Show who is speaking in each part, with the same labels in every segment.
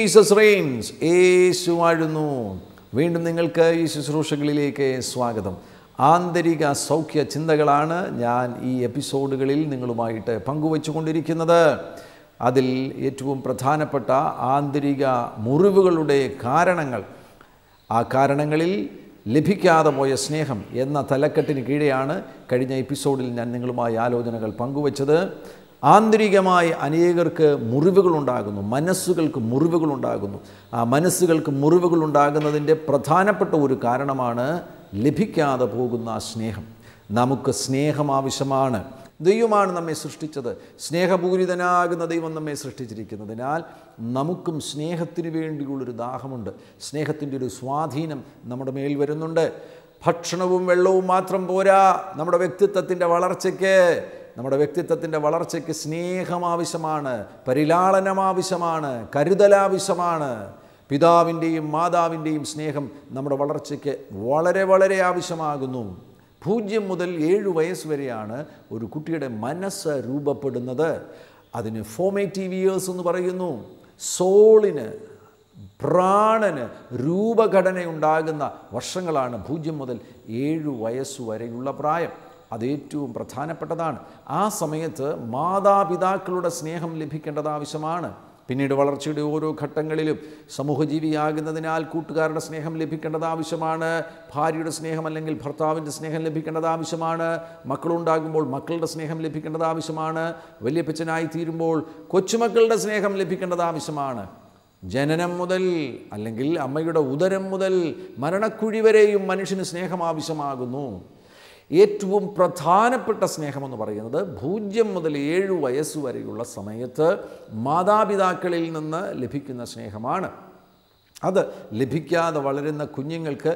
Speaker 1: Jesus Reigns യേശു ആഴുന്നു വീണ്ടും നിങ്ങൾക്ക് ഈ ശുശ്രൂഷകളിലേക്ക് സ്വാഗതം ആന്തരിക സൗഖ്യ ചിന്തകളാണ് ഞാൻ ഈ എപ്പിസോഡുകളിൽ നിങ്ങളുമായിട്ട് പങ്കുവച്ചുകൊണ്ടിരിക്കുന്നത് അതിൽ ഏറ്റവും പ്രധാനപ്പെട്ട ആന്തരിക മുറിവുകളുടെ കാരണങ്ങൾ ആ കാരണങ്ങളിൽ ലഭിക്കാതെ പോയ സ്നേഹം എന്ന തലക്കെട്ടിന് കീഴെയാണ് കഴിഞ്ഞ എപ്പിസോഡിൽ ഞാൻ നിങ്ങളുമായി ആലോചനകൾ പങ്കുവച്ചത് ആന്തരികമായി അനേകർക്ക് മുറിവുകളുണ്ടാകുന്നു മനസ്സുകൾക്ക് മുറിവുകളുണ്ടാകുന്നു ആ മനസ്സുകൾക്ക് മുറിവുകളുണ്ടാകുന്നതിൻ്റെ പ്രധാനപ്പെട്ട ഒരു കാരണമാണ് ലഭിക്കാതെ പോകുന്ന സ്നേഹം നമുക്ക് സ്നേഹം ആവശ്യമാണ് ദൈവമാണ് നമ്മെ സൃഷ്ടിച്ചത് സ്നേഹപൂരിതനാകുന്ന ദൈവം നമ്മെ സൃഷ്ടിച്ചിരിക്കുന്നതിനാൽ നമുക്കും സ്നേഹത്തിന് വേണ്ടിയുള്ളൊരു ദാഹമുണ്ട് സ്നേഹത്തിൻ്റെ ഒരു സ്വാധീനം നമ്മുടെ മേൽ വരുന്നുണ്ട് ഭക്ഷണവും വെള്ളവും മാത്രം പോരാ നമ്മുടെ വ്യക്തിത്വത്തിൻ്റെ വളർച്ചയ്ക്ക് നമ്മുടെ വ്യക്തിത്വത്തിൻ്റെ വളർച്ചയ്ക്ക് സ്നേഹം ആവശ്യമാണ് പരിലാളനം ആവശ്യമാണ് കരുതലാവശ്യമാണ് പിതാവിൻ്റെയും മാതാവിൻ്റെയും സ്നേഹം നമ്മുടെ വളർച്ചയ്ക്ക് വളരെ വളരെ ആവശ്യമാകുന്നു പൂജ്യം മുതൽ ഏഴ് വയസ്സ് വരെയാണ് ഒരു കുട്ടിയുടെ മനസ്സ് രൂപപ്പെടുന്നത് അതിന് ഫോമേറ്റീവ് ഇയേഴ്സ് എന്ന് പറയുന്നു സോളിന് പ്രാണന് രൂപഘടന ഉണ്ടാകുന്ന വർഷങ്ങളാണ് പൂജ്യം മുതൽ ഏഴ് വയസ്സുവരെയുള്ള പ്രായം അതേറ്റവും പ്രധാനപ്പെട്ടതാണ് ആ സമയത്ത് മാതാപിതാക്കളുടെ സ്നേഹം ലഭിക്കേണ്ടത് ആവശ്യമാണ് പിന്നീട് വളർച്ചയുടെ ഓരോ ഘട്ടങ്ങളിലും സമൂഹജീവിയാകുന്നതിനാൽ കൂട്ടുകാരുടെ സ്നേഹം ലഭിക്കേണ്ടത് ആവശ്യമാണ് ഭാര്യയുടെ സ്നേഹം അല്ലെങ്കിൽ ഭർത്താവിൻ്റെ സ്നേഹം ലഭിക്കേണ്ടത് ആവശ്യമാണ് മക്കളുണ്ടാകുമ്പോൾ മക്കളുടെ സ്നേഹം ലഭിക്കേണ്ടത് ആവശ്യമാണ് വലിയപ്പച്ചനായി തീരുമ്പോൾ കൊച്ചുമക്കളുടെ സ്നേഹം ലഭിക്കേണ്ടത് ആവശ്യമാണ് ജനനം മുതൽ അല്ലെങ്കിൽ അമ്മയുടെ ഉദരം മുതൽ മരണക്കുഴി വരെയും മനുഷ്യന് സ്നേഹം ആവശ്യമാകുന്നു ഏറ്റവും പ്രധാനപ്പെട്ട സ്നേഹമെന്ന് പറയുന്നത് പൂജ്യം മുതൽ ഏഴ് വരെയുള്ള സമയത്ത് മാതാപിതാക്കളിൽ നിന്ന് ലഭിക്കുന്ന സ്നേഹമാണ് അത് ലഭിക്കാതെ വളരുന്ന കുഞ്ഞുങ്ങൾക്ക്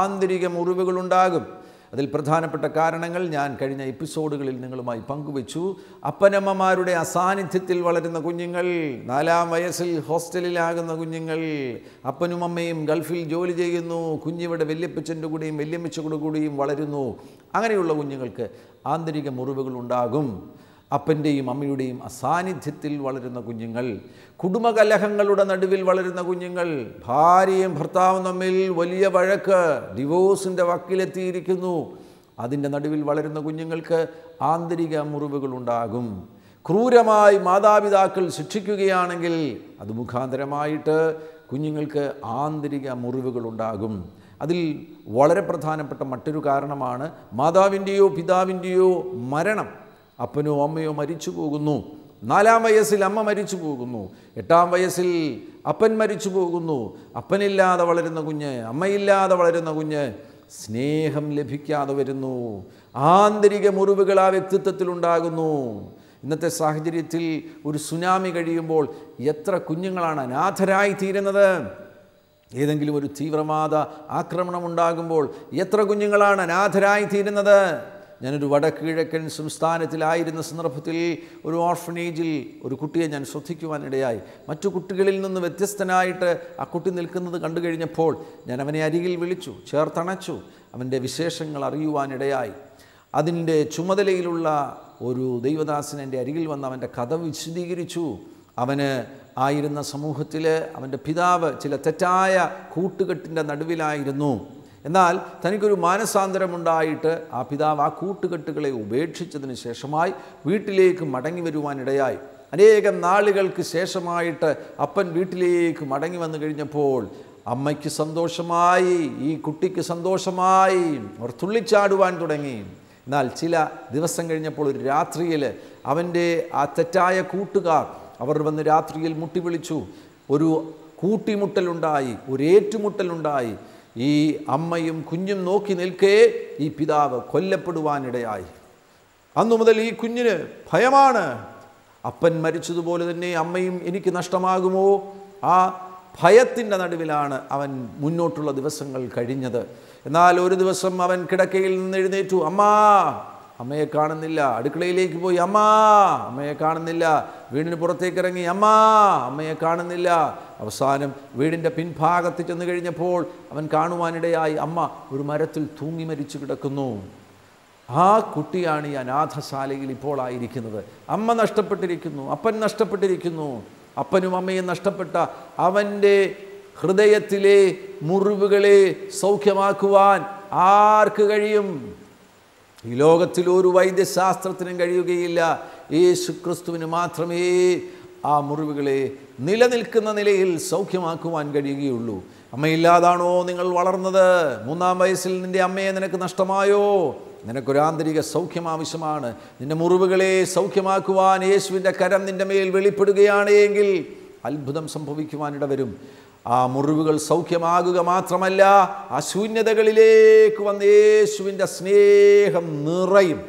Speaker 1: ആന്തരിക മുറിവുകളുണ്ടാകും അതിൽ പ്രധാനപ്പെട്ട കാരണങ്ങൾ ഞാൻ കഴിഞ്ഞ എപ്പിസോഡുകളിൽ നിങ്ങളുമായി പങ്കുവച്ചു അപ്പനമ്മമാരുടെ അസാന്നിധ്യത്തിൽ വളരുന്ന കുഞ്ഞുങ്ങൾ നാലാം വയസ്സിൽ ഹോസ്റ്റലിലാകുന്ന കുഞ്ഞുങ്ങൾ അപ്പനും അമ്മയും ഗൾഫിൽ ജോലി ചെയ്യുന്നു കുഞ്ഞിവിടെ വല്യപ്പച്ചൻ്റെ കൂടെയും വല്യമ്മച്ചുകൂടെ കൂടിയും വളരുന്നു അങ്ങനെയുള്ള കുഞ്ഞുങ്ങൾക്ക് ആന്തരിക മുറിവുകൾ ഉണ്ടാകും അപ്പൻ്റെയും അമ്മയുടെയും അസാന്നിധ്യത്തിൽ വളരുന്ന കുഞ്ഞുങ്ങൾ കുടുംബകലഹങ്ങളുടെ നടുവിൽ വളരുന്ന കുഞ്ഞുങ്ങൾ ഭാര്യയും ഭർത്താവും തമ്മിൽ വലിയ വഴക്ക് ഡിവോഴ്സിൻ്റെ വക്കിലെത്തിയിരിക്കുന്നു അതിൻ്റെ നടുവിൽ വളരുന്ന കുഞ്ഞുങ്ങൾക്ക് ആന്തരിക മുറിവുകൾ ഉണ്ടാകും ക്രൂരമായി മാതാപിതാക്കൾ ശിക്ഷിക്കുകയാണെങ്കിൽ അത് മുഖാന്തരമായിട്ട് കുഞ്ഞുങ്ങൾക്ക് ആന്തരിക മുറിവുകൾ ഉണ്ടാകും അതിൽ വളരെ പ്രധാനപ്പെട്ട മറ്റൊരു കാരണമാണ് മാതാവിൻ്റെയോ പിതാവിൻ്റെയോ മരണം അപ്പനോ അമ്മയോ മരിച്ചു പോകുന്നു നാലാം വയസ്സിൽ അമ്മ മരിച്ചു പോകുന്നു എട്ടാം വയസ്സിൽ അപ്പൻ മരിച്ചു പോകുന്നു അപ്പനില്ലാതെ വളരുന്ന കുഞ്ഞ് അമ്മയില്ലാതെ വളരുന്ന കുഞ്ഞ് സ്നേഹം ലഭിക്കാതെ വരുന്നു ആന്തരിക മുറിവുകൾ ആ വ്യക്തിത്വത്തിലുണ്ടാകുന്നു ഇന്നത്തെ സാഹചര്യത്തിൽ ഒരു സുനാമി കഴിയുമ്പോൾ എത്ര കുഞ്ഞുങ്ങളാണ് അനാഥരായി തീരുന്നത് ഏതെങ്കിലും ഒരു തീവ്രവാദ ഉണ്ടാകുമ്പോൾ എത്ര കുഞ്ഞുങ്ങളാണ് അനാഥരായിത്തീരുന്നത് ഞാനൊരു വടക്കിഴക്കൻ സംസ്ഥാനത്തിലായിരുന്ന സന്ദർഭത്തിൽ ഒരു ഓർഫനേജിൽ ഒരു കുട്ടിയെ ഞാൻ ശ്രദ്ധിക്കുവാനിടയായി മറ്റു കുട്ടികളിൽ നിന്ന് വ്യത്യസ്തനായിട്ട് ആ കുട്ടി നിൽക്കുന്നത് കണ്ടു കഴിഞ്ഞപ്പോൾ ഞാൻ അവനെ അരികിൽ വിളിച്ചു ചേർത്തണച്ചു അവൻ്റെ വിശേഷങ്ങൾ അറിയുവാനിടയായി അതിൻ്റെ ചുമതലയിലുള്ള ഒരു ദൈവദാസൻ എൻ്റെ അരികിൽ വന്ന് അവൻ്റെ കഥ വിശദീകരിച്ചു അവന് ആയിരുന്ന സമൂഹത്തിൽ അവൻ്റെ പിതാവ് ചില തെറ്റായ കൂട്ടുകെട്ടിൻ്റെ നടുവിലായിരുന്നു എന്നാൽ തനിക്കൊരു മാനസാന്തരമുണ്ടായിട്ട് ആ പിതാവ് ആ കൂട്ടുകെട്ടുകളെ ഉപേക്ഷിച്ചതിന് ശേഷമായി വീട്ടിലേക്ക് മടങ്ങി വരുവാനിടയായി അനേകം നാളുകൾക്ക് ശേഷമായിട്ട് അപ്പൻ വീട്ടിലേക്ക് മടങ്ങി വന്നു കഴിഞ്ഞപ്പോൾ അമ്മയ്ക്ക് സന്തോഷമായി ഈ കുട്ടിക്ക് സന്തോഷമായി അവർ തുള്ളിച്ചാടുവാൻ തുടങ്ങി എന്നാൽ ചില ദിവസം കഴിഞ്ഞപ്പോൾ ഒരു രാത്രിയിൽ അവൻ്റെ ആ തെറ്റായ കൂട്ടുകാർ അവർ വന്ന് രാത്രിയിൽ മുട്ടി വിളിച്ചു ഒരു കൂട്ടിമുട്ടലുണ്ടായി ഒരു ഏറ്റുമുട്ടലുണ്ടായി ഈ അമ്മയും കുഞ്ഞും നോക്കി നിൽക്കേ ഈ പിതാവ് കൊല്ലപ്പെടുവാനിടയായി അന്നു മുതൽ ഈ കുഞ്ഞിന് ഭയമാണ് അപ്പൻ മരിച്ചതുപോലെ തന്നെ അമ്മയും എനിക്ക് നഷ്ടമാകുമോ ആ ഭയത്തിൻ്റെ നടുവിലാണ് അവൻ മുന്നോട്ടുള്ള ദിവസങ്ങൾ കഴിഞ്ഞത് എന്നാൽ ഒരു ദിവസം അവൻ കിടക്കയിൽ നിന്ന് എഴുന്നേറ്റു അമ്മാ അമ്മയെ കാണുന്നില്ല അടുക്കളയിലേക്ക് പോയി അമ്മ അമ്മയെ കാണുന്നില്ല വീടിന് പുറത്തേക്ക് ഇറങ്ങി അമ്മ അമ്മയെ കാണുന്നില്ല അവസാനം വീടിൻ്റെ പിൻഭാഗത്ത് ചെന്ന് കഴിഞ്ഞപ്പോൾ അവൻ കാണുവാനിടയായി അമ്മ ഒരു മരത്തിൽ തൂങ്ങി മരിച്ചു കിടക്കുന്നു ആ കുട്ടിയാണ് ഈ അനാഥശാലയിൽ ഇപ്പോൾ ആയിരിക്കുന്നത് അമ്മ നഷ്ടപ്പെട്ടിരിക്കുന്നു അപ്പൻ നഷ്ടപ്പെട്ടിരിക്കുന്നു അപ്പനും അമ്മയും നഷ്ടപ്പെട്ട അവൻ്റെ ഹൃദയത്തിലെ മുറിവുകളെ സൗഖ്യമാക്കുവാൻ ആർക്ക് കഴിയും ഈ ലോകത്തിൽ ഒരു വൈദ്യശാസ്ത്രത്തിനും കഴിയുകയില്ല യേശു ക്രിസ്തുവിന് മാത്രമേ ആ മുറിവുകളെ നിലനിൽക്കുന്ന നിലയിൽ സൗഖ്യമാക്കുവാൻ കഴിയുകയുള്ളൂ അമ്മയില്ലാതാണോ നിങ്ങൾ വളർന്നത് മൂന്നാം വയസ്സിൽ നിൻ്റെ അമ്മയെ നിനക്ക് നഷ്ടമായോ നിനക്കൊരു ആന്തരിക സൗഖ്യം ആവശ്യമാണ് നിൻ്റെ മുറിവുകളെ സൗഖ്യമാക്കുവാൻ യേശുവിൻ്റെ കരം നിൻ്റെ മേൽ വെളിപ്പെടുകയാണെങ്കിൽ അത്ഭുതം സംഭവിക്കുവാനിട വരും ആ മുറിവുകൾ സൗഖ്യമാകുക മാത്രമല്ല ആ ശൂന്യതകളിലേക്ക് വന്ന് യേശുവിൻ്റെ സ്നേഹം നിറയും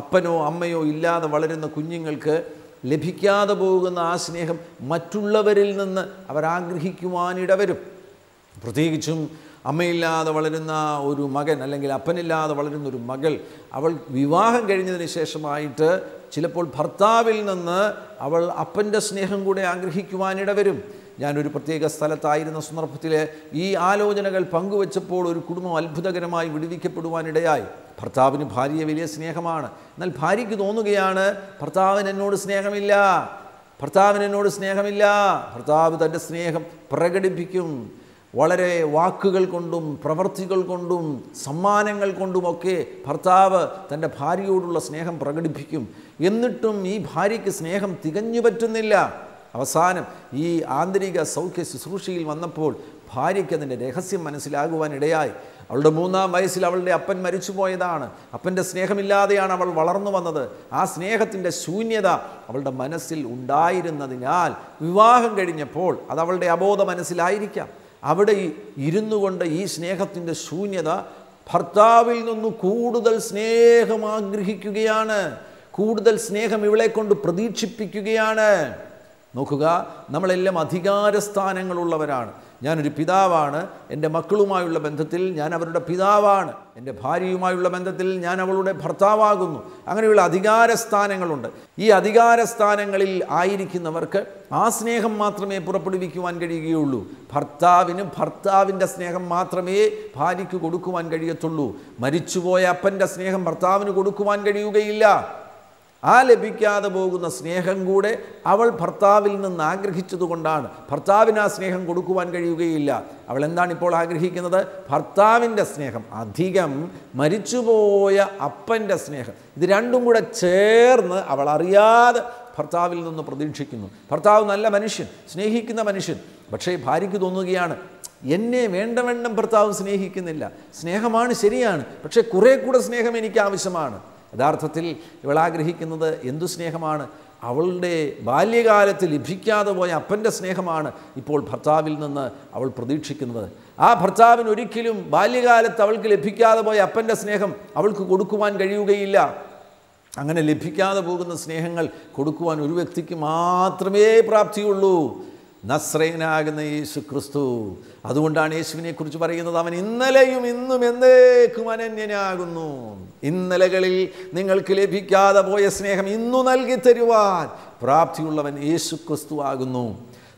Speaker 1: അപ്പനോ അമ്മയോ ഇല്ലാതെ വളരുന്ന കുഞ്ഞുങ്ങൾക്ക് ലഭിക്കാതെ പോകുന്ന ആ സ്നേഹം മറ്റുള്ളവരിൽ നിന്ന് അവരാഗ്രഹിക്കുവാനിടവരും പ്രത്യേകിച്ചും അമ്മയില്ലാതെ വളരുന്ന ഒരു മകൻ അല്ലെങ്കിൽ അപ്പനില്ലാതെ വളരുന്ന ഒരു മകൾ അവൾ വിവാഹം കഴിഞ്ഞതിന് ശേഷമായിട്ട് ചിലപ്പോൾ ഭർത്താവിൽ നിന്ന് അവൾ അപ്പൻ്റെ സ്നേഹം കൂടെ ആഗ്രഹിക്കുവാനിട വരും ഞാനൊരു പ്രത്യേക സ്ഥലത്തായിരുന്ന സന്ദർഭത്തിൽ ഈ ആലോചനകൾ പങ്കുവച്ചപ്പോൾ ഒരു കുടുംബം അത്ഭുതകരമായി വിടുവിക്കപ്പെടുവാനിടയായി ഭർത്താവിന് ഭാര്യയെ വലിയ സ്നേഹമാണ് എന്നാൽ ഭാര്യയ്ക്ക് തോന്നുകയാണ് ഭർത്താവിന് എന്നോട് സ്നേഹമില്ല ഭർത്താവിന് എന്നോട് സ്നേഹമില്ല ഭർത്താവ് തൻ്റെ സ്നേഹം പ്രകടിപ്പിക്കും വളരെ വാക്കുകൾ കൊണ്ടും പ്രവൃത്തികൾ കൊണ്ടും സമ്മാനങ്ങൾ കൊണ്ടുമൊക്കെ ഭർത്താവ് തൻ്റെ ഭാര്യയോടുള്ള സ്നേഹം പ്രകടിപ്പിക്കും എന്നിട്ടും ഈ ഭാര്യയ്ക്ക് സ്നേഹം തികഞ്ഞു പറ്റുന്നില്ല അവസാനം ഈ ആന്തരിക സൗഖ്യ ശുശ്രൂഷയിൽ വന്നപ്പോൾ ഭാര്യയ്ക്ക് അതിൻ്റെ രഹസ്യം മനസ്സിലാകുവാനിടയായി അവളുടെ മൂന്നാം വയസ്സിൽ അവളുടെ അപ്പൻ മരിച്ചുപോയതാണ് അപ്പൻ്റെ സ്നേഹമില്ലാതെയാണ് അവൾ വളർന്നു വന്നത് ആ സ്നേഹത്തിൻ്റെ ശൂന്യത അവളുടെ മനസ്സിൽ ഉണ്ടായിരുന്നതിനാൽ വിവാഹം കഴിഞ്ഞപ്പോൾ അത് അവളുടെ അബോധ മനസ്സിലായിരിക്കാം അവിടെ ഇരുന്നു കൊണ്ട് ഈ സ്നേഹത്തിൻ്റെ ശൂന്യത ഭർത്താവിൽ നിന്ന് കൂടുതൽ സ്നേഹം ആഗ്രഹിക്കുകയാണ് കൂടുതൽ സ്നേഹം ഇവളെ കൊണ്ട് പ്രതീക്ഷിപ്പിക്കുകയാണ് നോക്കുക നമ്മളെല്ലാം അധികാരസ്ഥാനങ്ങളുള്ളവരാണ് ഞാനൊരു പിതാവാണ് എൻ്റെ മക്കളുമായുള്ള ബന്ധത്തിൽ ഞാൻ അവരുടെ പിതാവാണ് എൻ്റെ ഭാര്യയുമായുള്ള ബന്ധത്തിൽ ഞാൻ അവളുടെ ഭർത്താവാകുന്നു അങ്ങനെയുള്ള അധികാരസ്ഥാനങ്ങളുണ്ട് ഈ അധികാരസ്ഥാനങ്ങളിൽ ആയിരിക്കുന്നവർക്ക് ആ സ്നേഹം മാത്രമേ പുറപ്പെടുവിക്കുവാൻ കഴിയുകയുള്ളൂ ഭർത്താവിന് ഭർത്താവിൻ്റെ സ്നേഹം മാത്രമേ ഭാര്യയ്ക്ക് കൊടുക്കുവാൻ കഴിയത്തുള്ളൂ മരിച്ചുപോയ അപ്പൻ്റെ സ്നേഹം ഭർത്താവിന് കൊടുക്കുവാൻ കഴിയുകയില്ല ആ ലഭിക്കാതെ പോകുന്ന സ്നേഹം കൂടെ അവൾ ഭർത്താവിൽ നിന്ന് ആഗ്രഹിച്ചതുകൊണ്ടാണ് ഭർത്താവിന് ആ സ്നേഹം കൊടുക്കുവാൻ കഴിയുകയില്ല അവൾ എന്താണ് ഇപ്പോൾ ആഗ്രഹിക്കുന്നത് ഭർത്താവിൻ്റെ സ്നേഹം അധികം മരിച്ചുപോയ അപ്പൻ്റെ സ്നേഹം ഇത് രണ്ടും കൂടെ ചേർന്ന് അവൾ അറിയാതെ ഭർത്താവിൽ നിന്ന് പ്രതീക്ഷിക്കുന്നു ഭർത്താവ് നല്ല മനുഷ്യൻ സ്നേഹിക്കുന്ന മനുഷ്യൻ പക്ഷേ ഭാര്യയ്ക്ക് തോന്നുകയാണ് എന്നെ വേണ്ടവണ്ണം ഭർത്താവ് സ്നേഹിക്കുന്നില്ല സ്നേഹമാണ് ശരിയാണ് പക്ഷേ കുറേ കൂടെ സ്നേഹം എനിക്ക് ആവശ്യമാണ് യഥാർത്ഥത്തിൽ ഇവൾ ആഗ്രഹിക്കുന്നത് എന്തു സ്നേഹമാണ് അവളുടെ ബാല്യകാലത്ത് ലഭിക്കാതെ പോയ അപ്പൻ്റെ സ്നേഹമാണ് ഇപ്പോൾ ഭർത്താവിൽ നിന്ന് അവൾ പ്രതീക്ഷിക്കുന്നത് ആ ഭർത്താവിന് ഒരിക്കലും ബാല്യകാലത്ത് അവൾക്ക് ലഭിക്കാതെ പോയ അപ്പൻ്റെ സ്നേഹം അവൾക്ക് കൊടുക്കുവാൻ കഴിയുകയില്ല അങ്ങനെ ലഭിക്കാതെ പോകുന്ന സ്നേഹങ്ങൾ കൊടുക്കുവാൻ ഒരു വ്യക്തിക്ക് മാത്രമേ പ്രാപ്തിയുള്ളൂ നസ്രയനാകുന്ന യേശു ക്രിസ്തു അതുകൊണ്ടാണ് യേശുവിനെക്കുറിച്ച് പറയുന്നത് അവൻ ഇന്നലെയും ഇന്നും എന്നേക്കും അനന്യനാകുന്നു ഇന്നലകളിൽ നിങ്ങൾക്ക് ലഭിക്കാതെ പോയ സ്നേഹം ഇന്നു നൽകി തരുവാൻ പ്രാപ്തിയുള്ളവൻ യേശു ക്രിസ്തു ആകുന്നു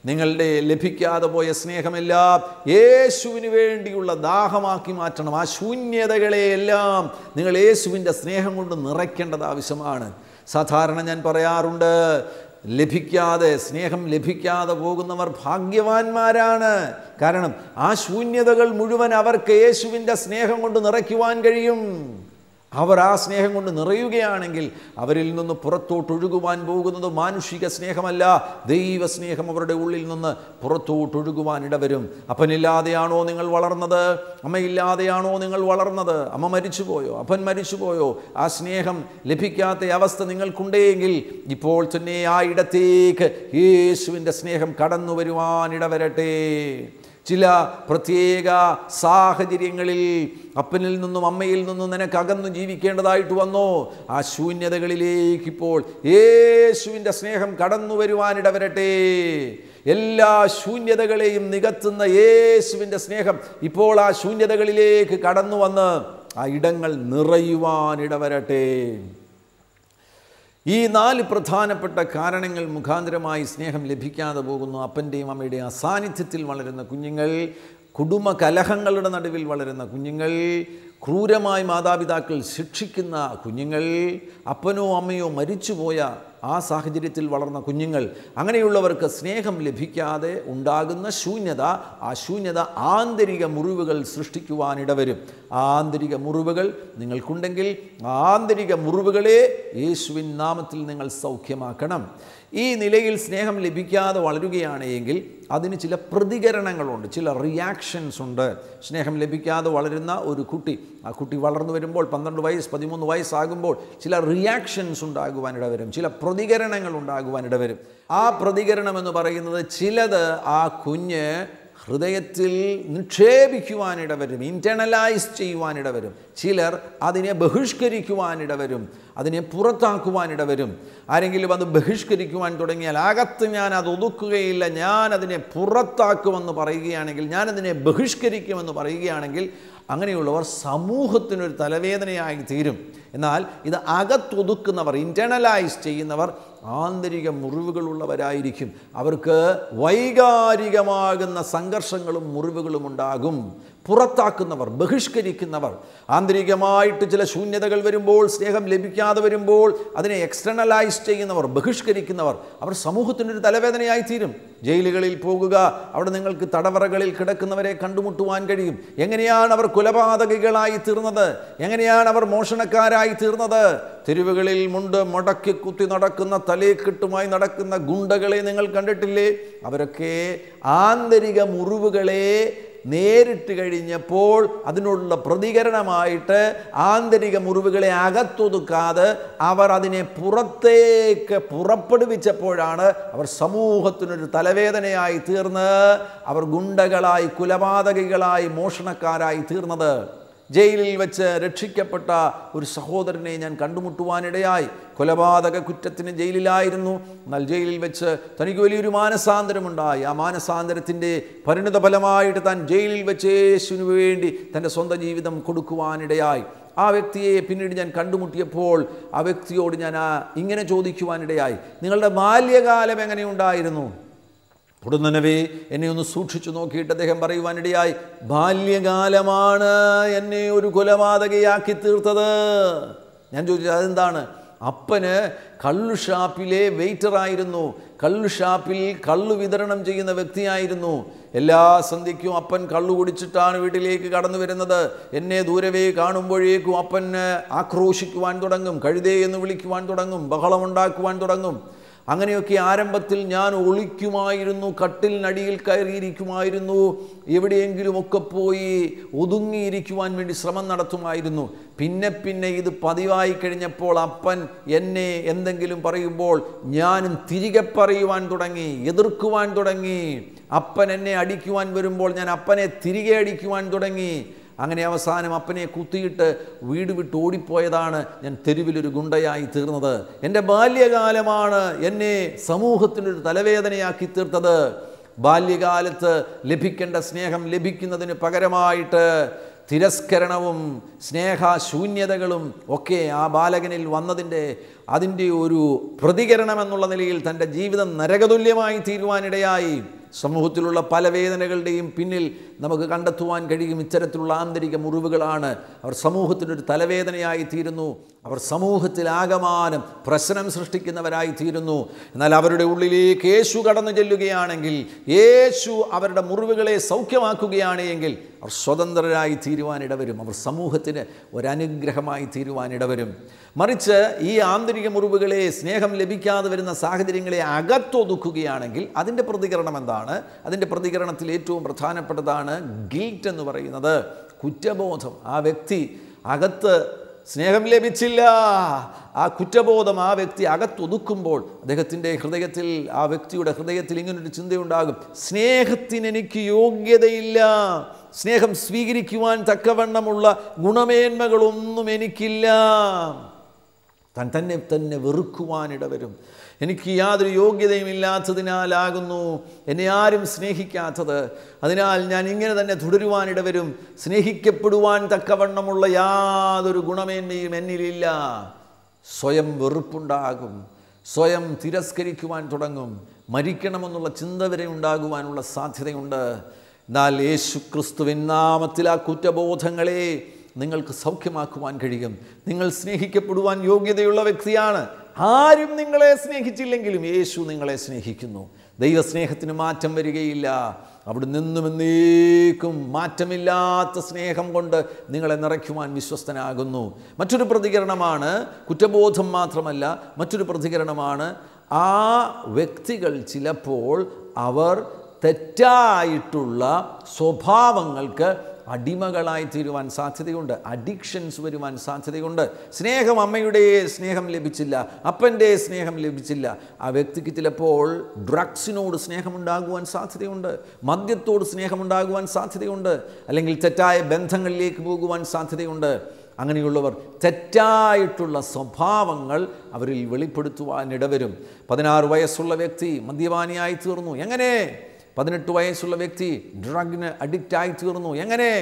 Speaker 1: നിങ്ങളുടെ ലഭിക്കാതെ പോയ സ്നേഹമെല്ലാം യേശുവിന് വേണ്ടിയുള്ള ദാഹമാക്കി മാറ്റണം ആ ശൂന്യതകളെയെല്ലാം നിങ്ങൾ യേശുവിൻ്റെ സ്നേഹം കൊണ്ട് നിറയ്ക്കേണ്ടത് ആവശ്യമാണ് സാധാരണ ഞാൻ പറയാറുണ്ട് ലഭിക്കാതെ സ്നേഹം ലഭിക്കാതെ പോകുന്നവർ ഭാഗ്യവാന്മാരാണ് കാരണം ആ ശൂന്യതകൾ മുഴുവൻ അവർക്ക് യേശുവിൻ്റെ സ്നേഹം കൊണ്ട് നിറയ്ക്കുവാൻ കഴിയും അവർ ആ സ്നേഹം കൊണ്ട് നിറയുകയാണെങ്കിൽ അവരിൽ നിന്ന് പുറത്തോട്ടൊഴുകുവാൻ പോകുന്നത് മാനുഷിക സ്നേഹമല്ല ദൈവ സ്നേഹം അവരുടെ ഉള്ളിൽ നിന്ന് പുറത്തോട്ടൊഴുകുവാൻ ഇടവരും അപ്പനില്ലാതെയാണോ നിങ്ങൾ വളർന്നത് അമ്മയില്ലാതെയാണോ നിങ്ങൾ വളർന്നത് അമ്മ മരിച്ചുപോയോ അപ്പൻ മരിച്ചുപോയോ ആ സ്നേഹം ലഭിക്കാത്ത അവസ്ഥ നിങ്ങൾക്കുണ്ടെങ്കിൽ ഇപ്പോൾ തന്നെ ആ ഇടത്തേക്ക് യേശുവിൻ്റെ സ്നേഹം കടന്നു വരുവാൻ ഇടവരട്ടെ ചില പ്രത്യേക സാഹചര്യങ്ങളിൽ അപ്പനിൽ നിന്നും അമ്മയിൽ നിന്നും നിനക്ക് അകന്നു ജീവിക്കേണ്ടതായിട്ട് വന്നു ആ ശൂന്യതകളിലേക്ക് ഇപ്പോൾ യേശുവിൻ്റെ സ്നേഹം കടന്നു വരുവാനിട വരട്ടെ എല്ലാ ശൂന്യതകളെയും നികത്തുന്ന യേശുവിൻ്റെ സ്നേഹം ഇപ്പോൾ ആ ശൂന്യതകളിലേക്ക് കടന്നു വന്ന് ആ ഇടങ്ങൾ നിറയുവാനിട വരട്ടെ ഈ നാല് പ്രധാനപ്പെട്ട കാരണങ്ങൾ മുഖാന്തരമായി സ്നേഹം ലഭിക്കാതെ പോകുന്നു അപ്പൻ്റെയും അമ്മയുടെയും അസാന്നിധ്യത്തിൽ വളരുന്ന കുഞ്ഞുങ്ങൾ കുടുംബ കലഹങ്ങളുടെ നടുവിൽ വളരുന്ന കുഞ്ഞുങ്ങൾ ക്രൂരമായി മാതാപിതാക്കൾ ശിക്ഷിക്കുന്ന കുഞ്ഞുങ്ങൾ അപ്പനോ അമ്മയോ മരിച്ചുപോയ ആ സാഹചര്യത്തിൽ വളർന്ന കുഞ്ഞുങ്ങൾ അങ്ങനെയുള്ളവർക്ക് സ്നേഹം ലഭിക്കാതെ ഉണ്ടാകുന്ന ശൂന്യത ആ ശൂന്യത ആന്തരിക മുറിവുകൾ സൃഷ്ടിക്കുവാനിടവരും ആന്തരിക മുറിവുകൾ നിങ്ങൾക്കുണ്ടെങ്കിൽ ആന്തരിക മുറിവുകളെ യേശുവിൻ നാമത്തിൽ നിങ്ങൾ സൗഖ്യമാക്കണം ഈ നിലയിൽ സ്നേഹം ലഭിക്കാതെ വളരുകയാണ് എങ്കിൽ അതിന് ചില പ്രതികരണങ്ങളുണ്ട് ചില റിയാക്ഷൻസ് ഉണ്ട് സ്നേഹം ലഭിക്കാതെ വളരുന്ന ഒരു കുട്ടി ആ കുട്ടി വളർന്നു വരുമ്പോൾ പന്ത്രണ്ട് വയസ്സ് പതിമൂന്ന് വയസ്സാകുമ്പോൾ ചില റിയാക്ഷൻസ് ഉണ്ടാകുവാനിട വരും ചില പ്രതികരണങ്ങൾ ഉണ്ടാകുവാനിട വരും ആ പ്രതികരണം എന്ന് പറയുന്നത് ചിലത് ആ കുഞ്ഞ് ഹൃദയത്തിൽ നിക്ഷേപിക്കുവാനിടവരും ഇൻറ്റേണലൈസ് ചെയ്യുവാനിടവരും ചിലർ അതിനെ ബഹിഷ്കരിക്കുവാനിടവരും അതിനെ പുറത്താക്കുവാനിടവരും ആരെങ്കിലും അത് ബഹിഷ്കരിക്കുവാൻ തുടങ്ങിയാൽ അകത്ത് ഞാൻ അത് ഒതുക്കുകയില്ല ഞാൻ അതിനെ പുറത്താക്കുമെന്ന് പറയുകയാണെങ്കിൽ ഞാനതിനെ ബഹിഷ്കരിക്കുമെന്ന് പറയുകയാണെങ്കിൽ അങ്ങനെയുള്ളവർ സമൂഹത്തിനൊരു തലവേദനയായി തീരും എന്നാൽ ഇത് അകത്തൊതുക്കുന്നവർ ഇൻറ്റേണലൈസ് ചെയ്യുന്നവർ ആന്തരിക മുറിവുകളുള്ളവരായിരിക്കും അവർക്ക് വൈകാരികമാകുന്ന സംഘർഷങ്ങളും മുറിവുകളും ഉണ്ടാകും പുറത്താക്കുന്നവർ ബഹിഷ്കരിക്കുന്നവർ ആന്തരികമായിട്ട് ചില ശൂന്യതകൾ വരുമ്പോൾ സ്നേഹം ലഭിക്കാതെ വരുമ്പോൾ അതിനെ എക്സ്റ്റേണലൈസ് ചെയ്യുന്നവർ ബഹിഷ്കരിക്കുന്നവർ അവർ സമൂഹത്തിനൊരു തലവേദനയായി തീരും ജയിലുകളിൽ പോകുക അവിടെ നിങ്ങൾക്ക് തടവറകളിൽ കിടക്കുന്നവരെ കണ്ടുമുട്ടുവാൻ കഴിയും എങ്ങനെയാണ് അവർ കുലപാതകികളായി തീർന്നത് എങ്ങനെയാണ് അവർ മോഷണക്കാരായി തീർന്നത് തെരുവുകളിൽ മുണ്ട് മുടക്കി കുത്തി നടക്കുന്ന തലേക്കെട്ടുമായി നടക്കുന്ന ഗുണ്ടകളെ നിങ്ങൾ കണ്ടിട്ടില്ലേ അവരൊക്കെ ആന്തരിക മുറിവുകളെ നേരിട്ട് കഴിഞ്ഞപ്പോൾ അതിനുള്ള പ്രതികരണമായിട്ട് ആന്തരിക മുറിവുകളെ അകത്തൊതുക്കാതെ അവർ അതിനെ പുറത്തേക്ക് പുറപ്പെടുവിച്ചപ്പോഴാണ് അവർ സമൂഹത്തിനൊരു തലവേദനയായി തീർന്ന് അവർ ഗുണ്ടകളായി കുലപാതകികളായി മോഷണക്കാരായി തീർന്നത് ജയിലിൽ വെച്ച് രക്ഷിക്കപ്പെട്ട ഒരു സഹോദരനെ ഞാൻ കണ്ടുമുട്ടുവാനിടയായി കൊലപാതക കുറ്റത്തിന് ജയിലിലായിരുന്നു എന്നാൽ ജയിലിൽ വെച്ച് തനിക്ക് വലിയൊരു മാനസാന്തരമുണ്ടായി ആ മാനസാന്തരത്തിൻ്റെ പരിണിത ഫലമായിട്ട് താൻ ജയിലിൽ വെച്ച് യേശുവിന് വേണ്ടി തൻ്റെ സ്വന്തം ജീവിതം കൊടുക്കുവാനിടയായി ആ വ്യക്തിയെ പിന്നീട് ഞാൻ കണ്ടുമുട്ടിയപ്പോൾ ആ വ്യക്തിയോട് ഞാൻ ഇങ്ങനെ ചോദിക്കുവാനിടയായി നിങ്ങളുടെ ബാല്യകാലം എങ്ങനെയുണ്ടായിരുന്നു പൊടുന്നനവേ എന്നെ ഒന്ന് സൂക്ഷിച്ചു നോക്കിയിട്ട് അദ്ദേഹം പറയുവാനിടയായി ബാല്യകാലമാണ് എന്നെ ഒരു കൊലപാതകയാക്കി തീർത്തത് ഞാൻ ചോദിച്ചത് അതെന്താണ് അപ്പന് കള്ളു ഷാപ്പിലെ വെയിറ്ററായിരുന്നു കള്ളു ഷാപ്പിൽ കള്ളു വിതരണം ചെയ്യുന്ന വ്യക്തിയായിരുന്നു എല്ലാ സന്ധ്യയ്ക്കും അപ്പൻ കള്ളു കുടിച്ചിട്ടാണ് വീട്ടിലേക്ക് കടന്നു വരുന്നത് എന്നെ ദൂരവേ കാണുമ്പോഴേക്കും അപ്പന് ആക്രോശിക്കുവാൻ തുടങ്ങും കഴുതേ എന്ന് വിളിക്കുവാൻ തുടങ്ങും ബഹളമുണ്ടാക്കുവാൻ തുടങ്ങും അങ്ങനെയൊക്കെ ആരംഭത്തിൽ ഞാൻ ഒളിക്കുമായിരുന്നു കട്ടിലിനടിയിൽ കയറിയിരിക്കുമായിരുന്നു എവിടെയെങ്കിലുമൊക്കെ പോയി ഒതുങ്ങിയിരിക്കുവാൻ വേണ്ടി ശ്രമം നടത്തുമായിരുന്നു പിന്നെ പിന്നെ ഇത് പതിവായി കഴിഞ്ഞപ്പോൾ അപ്പൻ എന്നെ എന്തെങ്കിലും പറയുമ്പോൾ ഞാനും തിരികെ പറയുവാൻ തുടങ്ങി എതിർക്കുവാൻ തുടങ്ങി അപ്പൻ എന്നെ അടിക്കുവാൻ വരുമ്പോൾ ഞാൻ അപ്പനെ തിരികെ അടിക്കുവാൻ തുടങ്ങി അങ്ങനെ അവസാനം അപ്പനെ കുത്തിയിട്ട് വീട് വിട്ട് ഓടിപ്പോയതാണ് ഞാൻ തെരുവിലൊരു ഗുണ്ടയായി തീർന്നത് എൻ്റെ ബാല്യകാലമാണ് എന്നെ സമൂഹത്തിനൊരു തലവേദനയാക്കി തീർത്തത് ബാല്യകാലത്ത് ലഭിക്കേണ്ട സ്നേഹം ലഭിക്കുന്നതിന് പകരമായിട്ട് തിരസ്കരണവും സ്നേഹശൂന്യതകളും ഒക്കെ ആ ബാലകനിൽ വന്നതിൻ്റെ അതിൻ്റെ ഒരു പ്രതികരണം എന്നുള്ള നിലയിൽ തൻ്റെ ജീവിതം നരകതുല്യമായി തീരുവാനിടയായി സമൂഹത്തിലുള്ള പല വേദനകളുടെയും പിന്നിൽ നമുക്ക് കണ്ടെത്തുവാൻ കഴിയും ഇത്തരത്തിലുള്ള ആന്തരിക മുറിവുകളാണ് അവർ സമൂഹത്തിനൊരു തലവേദനയായി തീരുന്നു അവർ സമൂഹത്തിൽ ആകമാനം പ്രശ്നം സൃഷ്ടിക്കുന്നവരായി തീരുന്നു എന്നാൽ അവരുടെ ഉള്ളിലേക്ക് യേശു കടന്നു ചെല്ലുകയാണെങ്കിൽ യേശു അവരുടെ മുറിവുകളെ സൗഖ്യമാക്കുകയാണ് എങ്കിൽ അവർ സ്വതന്ത്രരായി തീരുവാനിടവരും അവർ സമൂഹത്തിന് ഒരനുഗ്രഹമായി തീരുവാനിടവരും മറിച്ച് ഈ ആന്തരിക മുറിവുകളെ സ്നേഹം ലഭിക്കാതെ വരുന്ന സാഹചര്യങ്ങളെ അകത്തൊതുക്കുകയാണെങ്കിൽ അതിൻ്റെ പ്രതികരണം എന്താണ് അതിൻ്റെ പ്രതികരണത്തിൽ ഏറ്റവും പ്രധാനപ്പെട്ടതാണ് അതാണ് ഗിൽറ്റ് എന്ന് പറയുന്നത് കുറ്റബോധം ആ വ്യക്തി അകത്ത് സ്നേഹം ലഭിച്ചില്ല ആ കുറ്റബോധം ആ വ്യക്തി അകത്തൊതുക്കുമ്പോൾ അദ്ദേഹത്തിൻ്റെ ഹൃദയത്തിൽ ആ വ്യക്തിയുടെ ഹൃദയത്തിൽ ഇങ്ങനൊരു ചിന്തയുണ്ടാകും സ്നേഹത്തിന് എനിക്ക് യോഗ്യതയില്ല സ്നേഹം സ്വീകരിക്കുവാൻ തക്കവണ്ണമുള്ള ഗുണമേന്മകളൊന്നും എനിക്കില്ല തൻ തന്നെ തന്നെ വെറുക്കുവാനിടവരും എനിക്ക് യാതൊരു യോഗ്യതയും ഇല്ലാത്തതിനാലാകുന്നു എന്നെ ആരും സ്നേഹിക്കാത്തത് അതിനാൽ ഞാൻ ഇങ്ങനെ തന്നെ തുടരുവാനിടവരും സ്നേഹിക്കപ്പെടുവാൻ തക്കവണ്ണമുള്ള യാതൊരു ഗുണമേന്മയും എന്നിലില്ല സ്വയം വെറുപ്പുണ്ടാകും സ്വയം തിരസ്കരിക്കുവാൻ തുടങ്ങും മരിക്കണമെന്നുള്ള ചിന്ത വരെ ഉണ്ടാകുവാനുള്ള സാധ്യതയുണ്ട് എന്നാൽ യേശു ക്രിസ്തുവിൻ നാമത്തിൽ ആ കുറ്റബോധങ്ങളെ നിങ്ങൾക്ക് സൗഖ്യമാക്കുവാൻ കഴിയും നിങ്ങൾ സ്നേഹിക്കപ്പെടുവാൻ യോഗ്യതയുള്ള വ്യക്തിയാണ് ആരും നിങ്ങളെ സ്നേഹിച്ചില്ലെങ്കിലും യേശു നിങ്ങളെ സ്നേഹിക്കുന്നു ദൈവസ്നേഹത്തിന് മാറ്റം വരികയില്ല അവിടെ നിന്നും എന്നേക്കും മാറ്റമില്ലാത്ത സ്നേഹം കൊണ്ട് നിങ്ങളെ നിറയ്ക്കുവാൻ വിശ്വസ്തനാകുന്നു മറ്റൊരു പ്രതികരണമാണ് കുറ്റബോധം മാത്രമല്ല മറ്റൊരു പ്രതികരണമാണ് ആ വ്യക്തികൾ ചിലപ്പോൾ അവർ തെറ്റായിട്ടുള്ള സ്വഭാവങ്ങൾക്ക് അടിമകളായി തീരുവാൻ സാധ്യതയുണ്ട് അഡിക്ഷൻസ് വരുവാൻ സാധ്യതയുണ്ട് സ്നേഹം അമ്മയുടെ സ്നേഹം ലഭിച്ചില്ല അപ്പൻ്റെ സ്നേഹം ലഭിച്ചില്ല ആ വ്യക്തിക്ക് ചിലപ്പോൾ ഡ്രഗ്സിനോട് സ്നേഹമുണ്ടാകുവാൻ സാധ്യതയുണ്ട് മദ്യത്തോട് സ്നേഹമുണ്ടാകുവാൻ സാധ്യതയുണ്ട് അല്ലെങ്കിൽ തെറ്റായ ബന്ധങ്ങളിലേക്ക് പോകുവാൻ സാധ്യതയുണ്ട് അങ്ങനെയുള്ളവർ തെറ്റായിട്ടുള്ള സ്വഭാവങ്ങൾ അവരിൽ വെളിപ്പെടുത്തുവാനിടവരും പതിനാറ് വയസ്സുള്ള വ്യക്തി മദ്യപാനിയായി തീർന്നു എങ്ങനെ പതിനെട്ട് വയസ്സുള്ള വ്യക്തി ഡ്രഗിന് അഡിക്റ്റായി തീർന്നു എങ്ങനെ